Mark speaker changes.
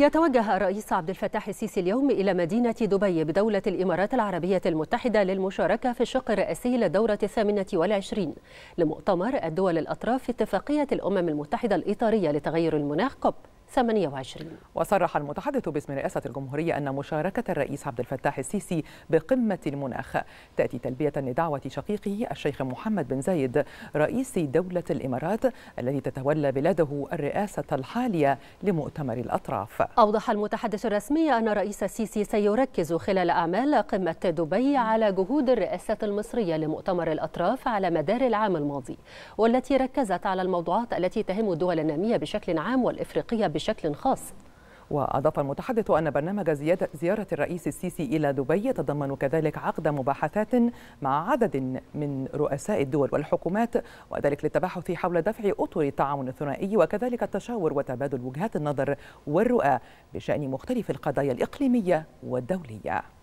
Speaker 1: يتوجه الرئيس عبد الفتاح السيسي اليوم إلى مدينة دبي بدولة الإمارات العربية المتحدة للمشاركة في الشق الرئاسي للدورة الثامنة والعشرين لمؤتمر الدول الأطراف في اتفاقية الأمم المتحدة الإطارية لتغير المناخ كوب 28
Speaker 2: وصرح المتحدث باسم رئاسة الجمهورية أن مشاركة الرئيس عبد الفتاح السيسي بقمة المناخ تأتي تلبية لدعوة شقيقه الشيخ محمد بن زايد رئيس دولة الإمارات الذي تتولى بلاده الرئاسة الحالية لمؤتمر الأطراف
Speaker 1: أوضح المتحدث الرسمي أن الرئيس السيسي سيركز خلال أعمال قمة دبي على جهود الرئاسة المصرية لمؤتمر الأطراف على مدار العام الماضي والتي ركزت على الموضوعات التي تهم الدول النامية بشكل عام والإفريقية بشكل خاص
Speaker 2: وأضاف المتحدث أن برنامج زيارة الرئيس السيسي إلى دبي يتضمن كذلك عقد مباحثات مع عدد من رؤساء الدول والحكومات وذلك للتباحث حول دفع أطر التعاون الثنائي وكذلك التشاور وتبادل وجهات النظر والرؤى بشأن مختلف القضايا الإقليمية والدولية